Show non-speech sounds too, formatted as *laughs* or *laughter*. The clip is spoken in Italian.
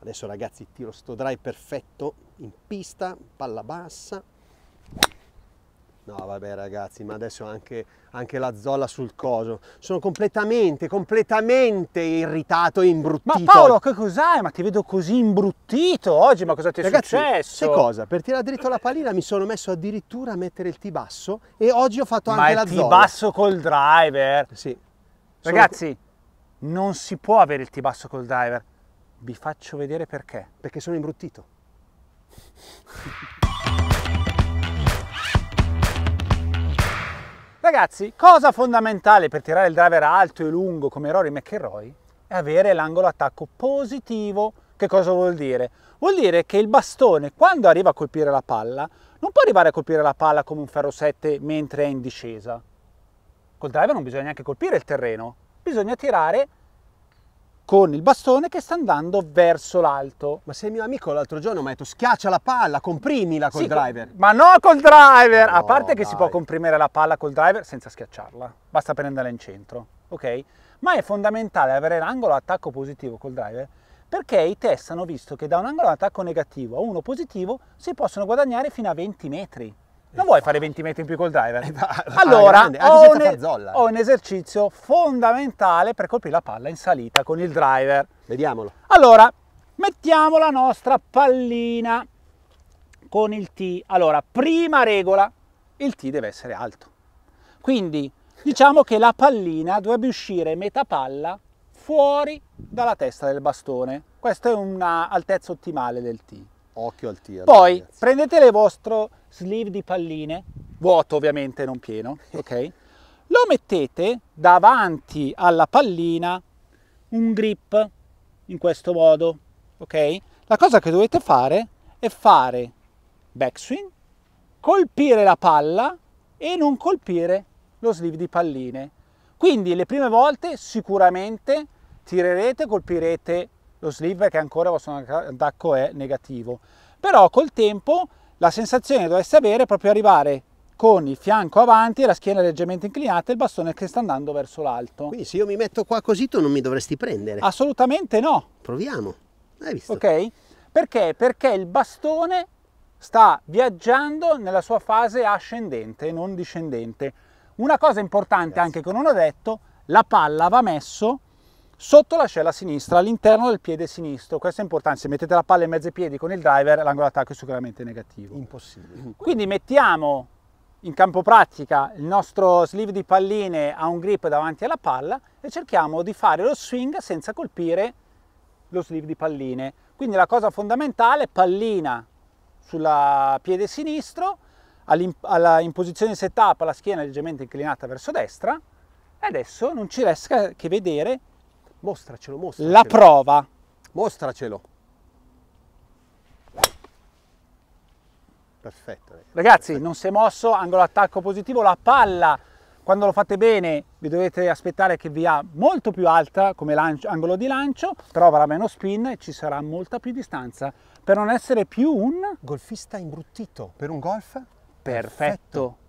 Adesso ragazzi tiro sto drive perfetto in pista, palla bassa. No vabbè ragazzi, ma adesso anche, anche la zolla sul coso. Sono completamente, completamente irritato e imbruttito. Ma Paolo, che cos'hai? Ma ti vedo così imbruttito oggi, ma cosa ti è ragazzi, successo? Sai cosa? Per tirare dritto la pallina mi sono messo addirittura a mettere il T-basso e oggi ho fatto anche la zolla. Ma il T-basso col driver? Sì. Ragazzi, non si può avere il T-basso col driver vi faccio vedere perché. Perché sono imbruttito. *laughs* Ragazzi, cosa fondamentale per tirare il driver alto e lungo come Rory McIlroy è avere l'angolo attacco positivo. Che cosa vuol dire? Vuol dire che il bastone, quando arriva a colpire la palla, non può arrivare a colpire la palla come un ferro 7 mentre è in discesa. Col driver non bisogna neanche colpire il terreno, bisogna tirare con il bastone che sta andando verso l'alto. Ma sei mio amico l'altro giorno mi ha detto schiaccia la palla, comprimila col sì, driver. Ma no col driver! No, a parte che si può comprimere la palla col driver senza schiacciarla, basta prenderla in centro, ok? Ma è fondamentale avere l'angolo attacco positivo col driver perché i test hanno visto che da un angolo d'attacco negativo a uno positivo si possono guadagnare fino a 20 metri. Non vuoi fare 20 metri in più col driver? *laughs* Eh, allora, ho un, ho un esercizio fondamentale per colpire la palla in salita con il driver. Vediamolo. Allora, mettiamo la nostra pallina con il T. Allora, prima regola, il T deve essere alto. Quindi, diciamo che la pallina dovrebbe uscire metà palla fuori dalla testa del bastone. Questa è un'altezza ottimale del T occhio al tiro. Poi ragazzi. prendete le vostro sleeve di palline, vuoto ovviamente, non pieno, *laughs* ok? Lo mettete davanti alla pallina un grip in questo modo, ok? La cosa che dovete fare è fare backswing, colpire la palla e non colpire lo sleeve di palline. Quindi le prime volte sicuramente tirerete, colpirete lo sleeve che ancora vostro attacco è negativo. Però col tempo la sensazione che dovreste avere è proprio arrivare con il fianco avanti e la schiena leggermente inclinata e il bastone che sta andando verso l'alto. Quindi se io mi metto qua così tu non mi dovresti prendere? Assolutamente no. Proviamo. Hai visto? Ok? Perché? Perché il bastone sta viaggiando nella sua fase ascendente, non discendente. Una cosa importante Grazie. anche che non ho detto, la palla va messo sotto l'ascella sinistra, all'interno del piede sinistro. Questo è importante, se mettete la palla in mezzo ai piedi con il driver, l'angolo d'attacco è sicuramente negativo. Impossibile. Quindi mettiamo in campo pratica il nostro sleeve di palline a un grip davanti alla palla e cerchiamo di fare lo swing senza colpire lo sleeve di palline. Quindi la cosa fondamentale è pallina sul piede sinistro, alla, in posizione setup la schiena leggermente inclinata verso destra e adesso non ci resta che vedere Mostracelo, mostracelo. La prova. Mostracelo. Perfetto. Ragazzi, Perfetto. non si è mosso, angolo attacco positivo, la palla quando lo fate bene vi dovete aspettare che vi ha molto più alta come lancio, angolo di lancio, però avrà meno spin e ci sarà molta più distanza per non essere più un golfista imbruttito per un golf perfetto. perfetto.